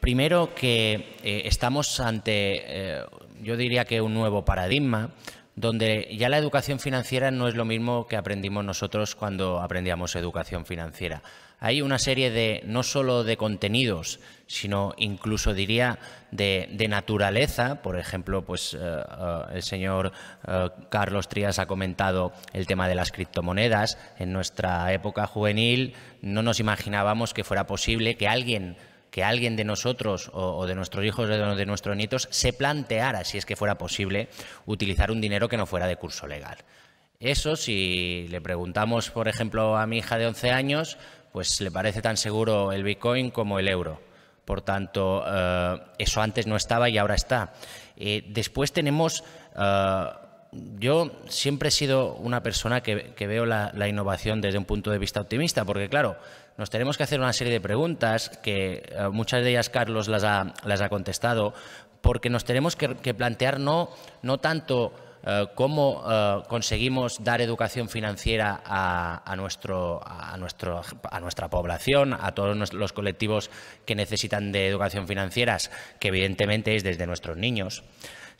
primero que eh, estamos ante, eh, yo diría que un nuevo paradigma, donde ya la educación financiera no es lo mismo que aprendimos nosotros cuando aprendíamos educación financiera. Hay una serie de, no solo de contenidos, sino incluso diría de, naturaleza. Por ejemplo, pues eh, el señor Carlos Trías ha comentado el tema de las criptomonedas. En nuestra época juvenil no nos imaginábamos que fuera posible que alguien que alguien de nosotros o, de nuestros hijos o de nuestros nietos se planteara, si es que fuera posible, utilizar un dinero que no fuera de curso legal. Eso, si le preguntamos, por ejemplo, a mi hija de 11 años, pues le parece tan seguro el Bitcoin como el euro. Por tanto, eh, eso antes no estaba y ahora está. Eh, después tenemos eh, yo siempre he sido una persona que, veo la, innovación desde un punto de vista optimista, porque claro, nos tenemos que hacer una serie de preguntas que eh, muchas de ellas Carlos las ha, contestado, porque nos tenemos que, plantear no, tanto eh, cómo eh, conseguimos dar educación financiera a, a, nuestro, a nuestra población, a todos los colectivos que necesitan de educación financiera, que evidentemente es desde nuestros niños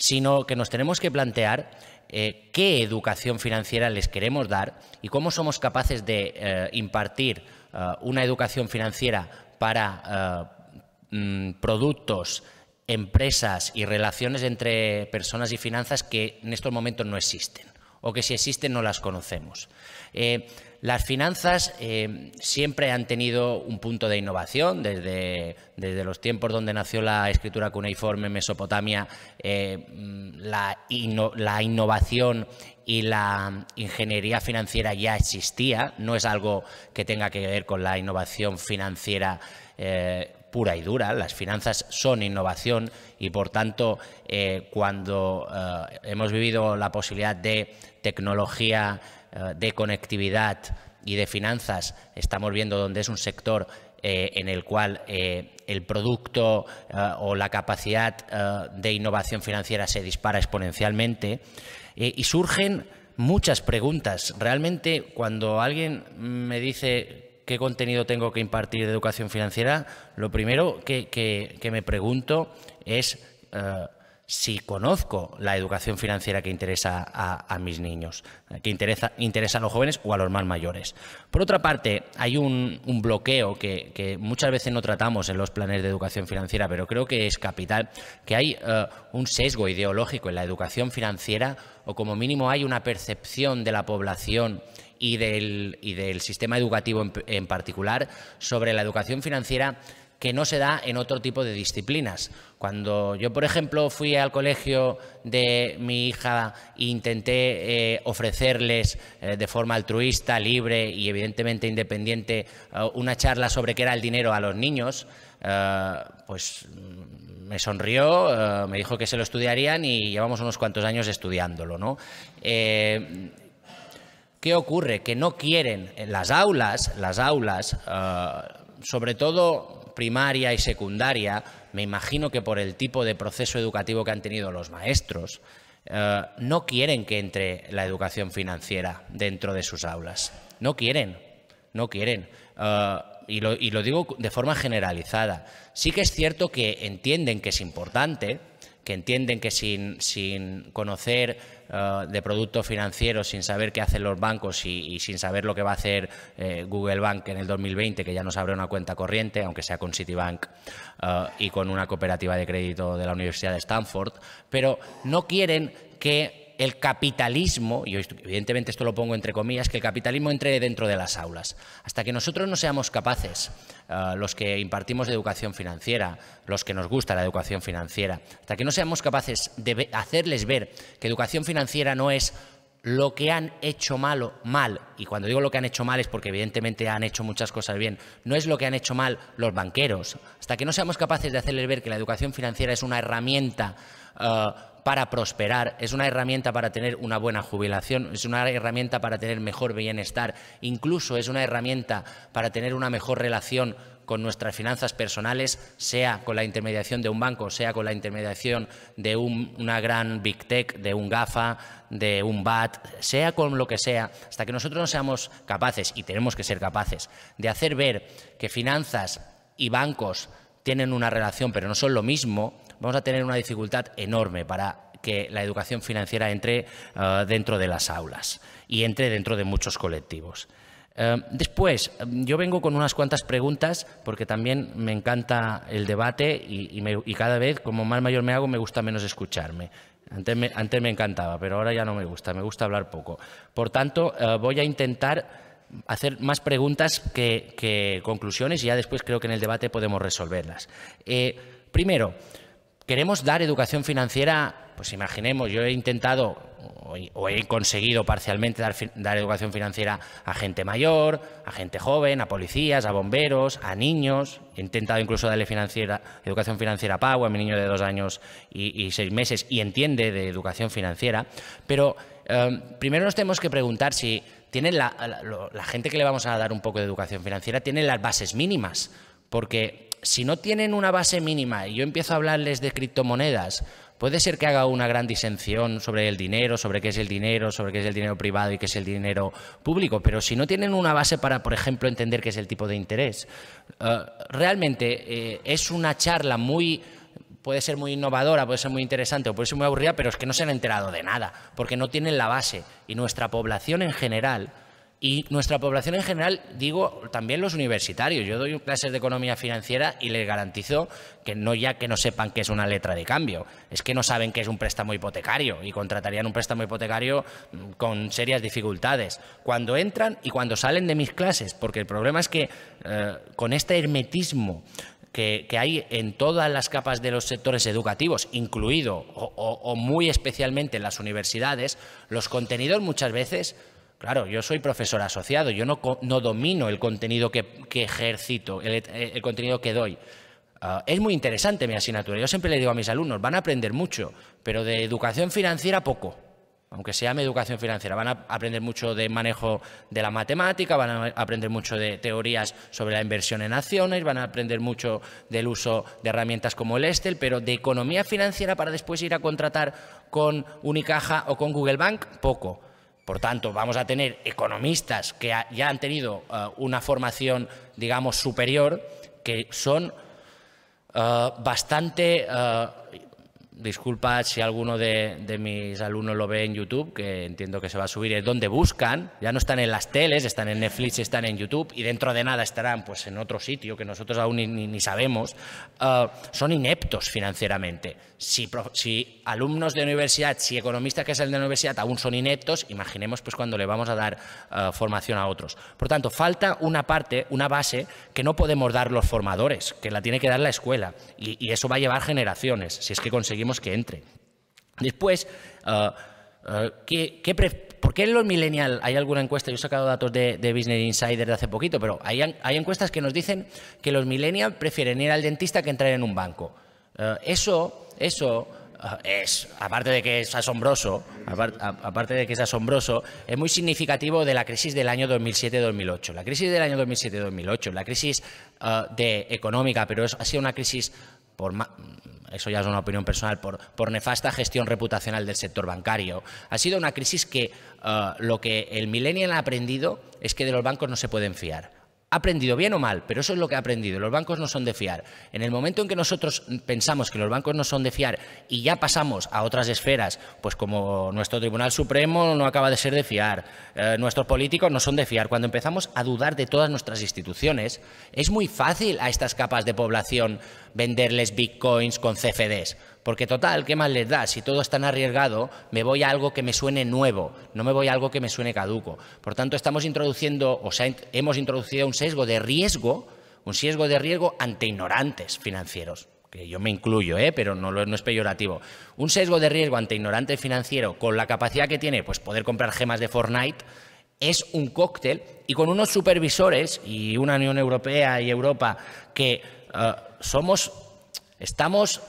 sino que nos tenemos que plantear eh, qué educación financiera les queremos dar y cómo somos capaces de eh, impartir eh, una educación financiera para mm, productos, empresas y relaciones entre personas y finanzas que en estos momentos no existen o que si existen no las conocemos. Las finanzas eh, siempre han tenido un punto de innovación. Desde, desde, los tiempos donde nació la escritura cuneiforme en Mesopotamia, eh, mm, la, innovación y la ingeniería financiera ya existía. No es algo que tenga que ver con la innovación financiera. Eh, pura y dura. Las finanzas son innovación y, por tanto, cuando hemos vivido la posibilidad de tecnología eh, de conectividad y de finanzas, estamos viendo donde es un sector eh, en el cual eh, el producto o la capacidad de innovación financiera se dispara exponencialmente y surgen muchas preguntas. Realmente cuando alguien me dice qué contenido tengo que impartir de educación financiera, lo primero que me pregunto es si conozco la educación financiera que interesa a, mis niños, que interesa, a los jóvenes o a los más mayores. Por otra parte, hay un, bloqueo que, muchas veces no tratamos en los planes de educación financiera, pero creo que es capital, que hay eh, un sesgo ideológico en la educación financiera o como mínimo hay una percepción de la población y del, sistema educativo en particular sobre la educación financiera que no se da en otro tipo de disciplinas. Cuando yo, por ejemplo, fui al colegio de mi hija e intenté eh, ofrecerles eh, de forma altruista, libre y evidentemente independiente eh, una charla sobre qué era el dinero a los niños, pues mm, me sonrió, me dijo que se lo estudiarían y llevamos unos cuantos años estudiándolo. ¿no? ¿Qué ocurre? Que no quieren las aulas, las aulas, sobre todo primaria y secundaria, me imagino que por el tipo de proceso educativo que han tenido los maestros, eh, no quieren que entre la educación financiera dentro de sus aulas. No quieren, no quieren. Eh, y, lo, digo de forma generalizada. Sí que es cierto que entienden que es importante, que entienden que sin, sin conocer eh, de productos financieros sin saber qué hacen los bancos y, sin saber lo que va a hacer eh, Google Bank en el 2020, que ya nos abre una cuenta corriente, aunque sea con Citibank eh, y con una cooperativa de crédito de la Universidad de Stanford, pero no quieren que el capitalismo, y evidentemente esto lo pongo entre comillas, que el capitalismo entre dentro de las aulas. Hasta que nosotros no seamos capaces, eh, los que impartimos educación financiera, los que nos gusta la educación financiera, hasta que no seamos capaces de hacerles ver que educación financiera no es lo que han hecho malo, mal, y cuando digo lo que han hecho mal es porque evidentemente han hecho muchas cosas bien, no es lo que han hecho mal los banqueros. Hasta que no seamos capaces de hacerles ver que la educación financiera es una herramienta eh, para prosperar, es una herramienta para tener una buena jubilación, es una herramienta para tener mejor bienestar, incluso es una herramienta para tener una mejor relación con nuestras finanzas personales, sea con la intermediación de un banco, sea con la intermediación de una gran big tech, de un GAFA, de un BAT, sea con lo que sea, hasta que nosotros no seamos capaces, y tenemos que ser capaces, de hacer ver que finanzas y bancos tienen una relación, pero no son lo mismo, vamos a tener una dificultad enorme para que la educación financiera entre eh, dentro de las aulas y entre dentro de muchos colectivos. Eh, después, mm, yo vengo con unas cuantas preguntas porque también me encanta el debate y, cada vez, como más mayor me hago, me gusta menos escucharme. Antes me, encantaba, pero ahora ya no me gusta, me gusta hablar poco. Por tanto, eh, voy a intentar hacer más preguntas que, conclusiones y ya después creo que en el debate podemos resolverlas. primero, Queremos dar educación financiera, pues imaginemos, yo he intentado o he conseguido parcialmente dar, educación financiera a gente mayor, a gente joven, a policías, a bomberos, a niños. He intentado incluso darle educación financiera a Pau, a mi niño de dos años y, seis meses, y entiende de educación financiera. Pero em, primero nos tenemos que preguntar si tienen la, la gente que le vamos a dar un poco de educación financiera tiene las bases mínimas, porque si no tienen una base mínima y yo empiezo a hablarles de criptomonedas, puede ser que haga una gran disensión sobre el dinero, sobre qué es el dinero, sobre qué es el dinero privado y qué es el dinero público, pero si no tienen una base para, por ejemplo, entender qué es el tipo de interés, eh, realmente eh, es una charla muy puede ser muy innovadora, puede ser muy interesante o puede ser muy aburrida, pero es que no se han enterado de nada, porque no tienen la base. Y nuestra población en general y nuestra población en general, digo, también los universitarios. Yo doy clases de economía financiera y les garantizo que no ya que no sepan que es una letra de cambio, es que no saben qué es un préstamo hipotecario y contratarían un préstamo hipotecario mm, con serias dificultades. Cuando entran y cuando salen de mis clases, porque el problema es que eh, con este hermetismo que, hay en todas las capas de los sectores educativos, incluido o muy especialmente en las universidades, los contenidos muchas veces Claro, yo soy profesor asociado, yo no, no domino el contenido que, ejercito, eh, el, contenido que doy. Ah, es muy interesante mi asignatura. Yo siempre le digo a mis alumnos, van a aprender mucho, pero de educación financiera poco. Aunque se llame educación financiera, van a aprender mucho de manejo de la matemática, van a aprender mucho de teorías sobre la inversión en acciones, van a aprender mucho del uso de herramientas como el Estel, pero de economía financiera para después ir a contratar con Unicaja o con Google Bank, poco. Por tanto, vamos a tener economistas que ya han tenido eh, una formación, digamos, superior, que son eh, bastante eh, disculpa si alguno de, mis alumnos lo ve en YouTube, que entiendo que se va a subir, es donde buscan, ya no están en las teles, están en Netflix, están en YouTube y dentro de nada estarán pues en otro sitio que nosotros aún ni, sabemos, ah, son ineptos financieramente. Si, si, alumnos de universidad, si economistas que salen de universidad aún son ineptos, imaginemos pues cuando le vamos a dar ah, formación a otros. Por tanto, falta una parte, una base que no podemos dar los formadores, que la tiene que dar la escuela y eso va a llevar generaciones, si es que conseguimos que entre. Después, uh, qué por qué los millennials? Hay alguna encuesta, yo he sacado datos de, Business Insider de hace poquito, pero hay, encuestas que nos dicen que los millennials prefieren ir al dentista que entrar en un banco. Eh, eso, eso es, aparte de que es asombroso, aparte de que es asombroso, es muy significativo de la crisis del año 2007-2008. La crisis del año 2007-2008, la crisis económica, pero ha sido una crisis por más eso ya es una opinión personal, por, nefasta gestión reputacional del sector bancario. Ha sido una crisis que eh, lo que el millennial ha aprendido es que de los bancos no se pueden fiar ha aprendido bien o mal, pero eso es lo que ha aprendido. Los bancos no son de fiar. En el momento en que nosotros pensamos que los bancos no son de fiar y ya pasamos a otras esferas, pues como nuestro Tribunal Supremo no acaba de ser de fiar, eh, nuestros políticos no son de fiar, cuando empezamos a dudar de todas nuestras instituciones, es muy fácil a estas capas de población venderles bitcoins con CFDs. Porque total, ¿qué más les da? Si todo es tan arriesgado, me voy a algo que me suene nuevo, no me voy a algo que me suene caduco. Por tanto, estamos introduciendo, o sea, hemos introducido un sesgo de riesgo, un sesgo de riesgo ante ignorantes financieros que yo me incluyo, ¿eh? pero no, es peyorativo, un sesgo de riesgo ante ignorante financiero con la capacidad que tiene pues, poder comprar gemas de Fortnite, es un cóctel y con unos supervisores y una Unión Europea y Europa que eh, somos, estamos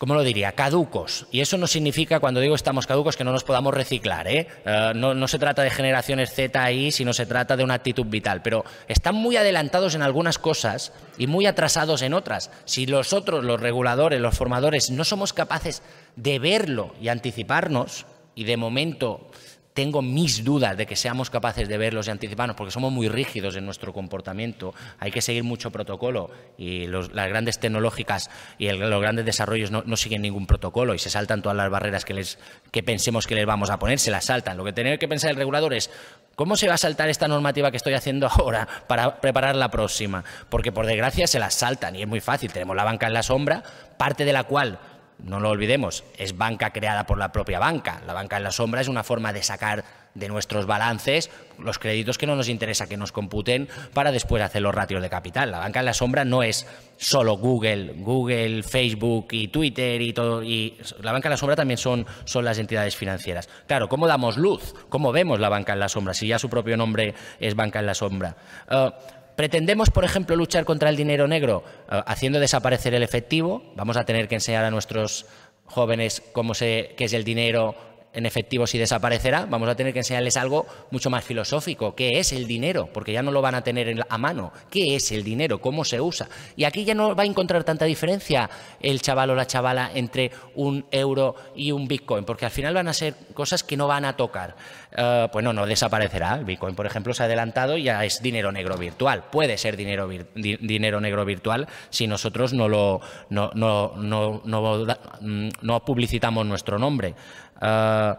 ¿cómo lo diría? Caducos. Y eso no significa, cuando digo estamos caducos, que no nos podamos reciclar. ¿eh? eh no, se trata de generaciones Z ahí, sino se trata de una actitud vital. Pero están muy adelantados en algunas cosas y muy atrasados en otras. Si los otros, los reguladores, los formadores, no somos capaces de verlo y anticiparnos, y de momento tengo mis dudas de que seamos capaces de verlos y anticiparnos, porque somos muy rígidos en nuestro comportamiento. Hay que seguir mucho protocolo y las grandes tecnológicas y los grandes desarrollos no, siguen ningún protocolo y se saltan todas las barreras que, les, que pensemos que les vamos a poner, se las saltan. Lo que tiene que pensar el regulador es cómo se va a saltar esta normativa que estoy haciendo ahora para preparar la próxima, porque por desgracia se las saltan y es muy fácil. Tenemos la banca en la sombra, parte de la cual no lo olvidemos, es banca creada por la propia banca. La banca en la sombra es una forma de sacar de nuestros balances los créditos que no nos interesa que nos computen para después hacer los ratios de capital. La banca en la sombra no es solo Google, Google, Facebook y Twitter y todo. la banca en la sombra también son, son las entidades financieras. Claro, ¿cómo damos luz? ¿Cómo vemos la banca en la sombra? Si ya su propio nombre es banca en la sombra. Eh, ¿Pretendemos, por ejemplo, luchar contra el dinero negro eh, haciendo desaparecer el efectivo? Vamos a tener que enseñar a nuestros jóvenes cómo se, qué es el dinero, en efectivo si desaparecerá, vamos a tener que enseñarles algo mucho más filosófico. ¿Qué es el dinero? Porque ya no lo van a tener a mano. ¿Qué es el dinero? ¿Cómo se usa? Y aquí ya no va a encontrar tanta diferencia el chaval o la chavala entre un euro y un bitcoin, porque al final van a ser cosas que no van a tocar. Eh, pues no, no desaparecerá. El bitcoin, por ejemplo, se ha adelantado y ya es dinero negro virtual. Puede ser dinero, dinero negro virtual si nosotros no lo no, no mm, publicitamos nuestro nombre. Ah,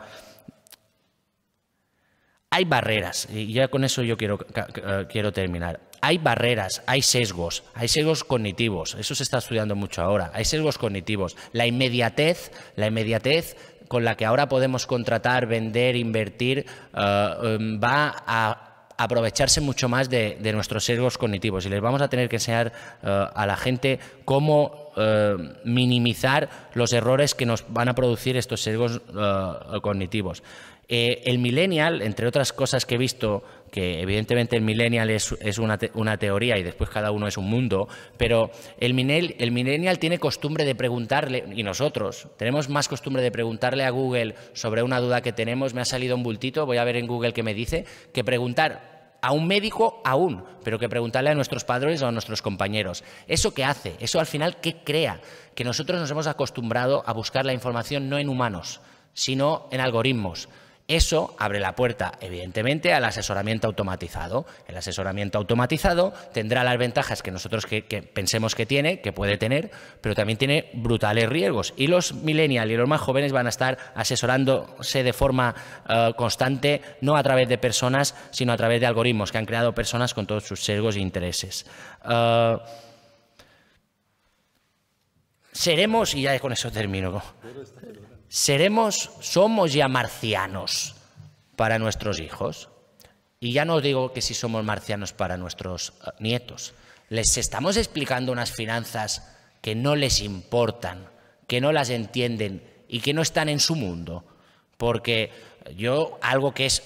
hay barreras, y ya con eso yo quiero, eh, quiero terminar. Hay barreras, hay sesgos, hay sesgos cognitivos, eso se está estudiando mucho ahora, hay sesgos cognitivos. La inmediatez, la inmediatez con la que ahora podemos contratar, vender, invertir, eh, em, va a aprovecharse mucho más de, nuestros sesgos cognitivos y les vamos a tener que enseñar eh, a la gente cómo eh, minimizar los errores que nos van a producir estos sesgos eh, cognitivos. Eh, el millennial, entre otras cosas que he visto, que evidentemente el millennial es, una, teoría y después cada uno es un mundo, pero el, el millennial tiene costumbre de preguntarle, y nosotros tenemos más costumbre de preguntarle a Google sobre una duda que tenemos, me ha salido un bultito, voy a ver en Google qué me dice, que preguntar a un médico aún, pero que preguntarle a nuestros padres o a nuestros compañeros. ¿Eso qué hace? ¿Eso al final qué crea? Que nosotros nos hemos acostumbrado a buscar la información no en humanos, sino en algoritmos. Eso abre la puerta, evidentemente, al asesoramiento automatizado. El asesoramiento automatizado tendrá las ventajas que nosotros que, pensemos que tiene, que puede tener, pero también tiene brutales riesgos. Y los millennials y los más jóvenes van a estar asesorándose de forma eh, constante, no a través de personas, sino a través de algoritmos que han creado personas con todos sus sesgos e intereses. Eh, seremos, y ya con eso termino, seremos, somos ya marcianos para nuestros hijos. Y ya no digo que si somos marcianos para nuestros eh, nietos. Les estamos explicando unas finanzas que no les importan, que no las entienden y que no están en su mundo. Porque yo, algo que es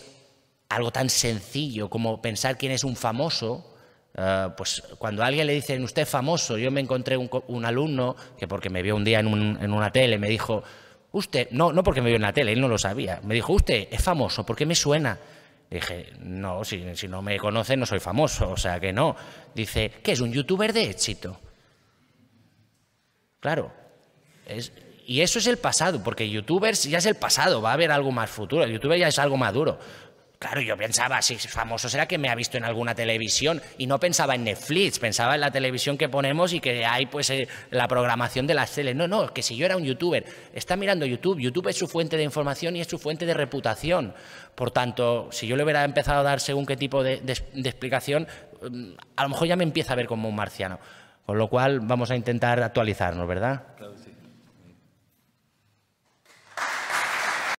algo tan sencillo como pensar quién es un famoso, eh, pues cuando alguien le dicen, usted famoso, yo me encontré un, un alumno que porque me vio un día en, en, una tele me dijo, Usted, no, no porque me vio en la tele, él no lo sabía. Me dijo, usted es famoso, ¿por qué me suena? Dije, no, si, no me conoce no soy famoso, o sea que no. Dice, que es un youtuber de éxito. Claro. Es, y eso es el pasado, porque youtubers ya es el pasado, va a haber algo más futuro, youtuber ya es algo maduro. Claro, yo pensaba, si es famoso será que me ha visto en alguna televisión y no pensaba en Netflix, pensaba en la televisión que ponemos y que hay pues eh, la programación de las teles. No, no, que si yo era un youtuber, está mirando YouTube, YouTube es su fuente de información y es su fuente de reputación. Por tanto, si yo le hubiera empezado a dar según qué tipo de, explicación, mm, a lo mejor ya me empieza a ver como un marciano. Con lo cual vamos a intentar actualizarnos, ¿verdad?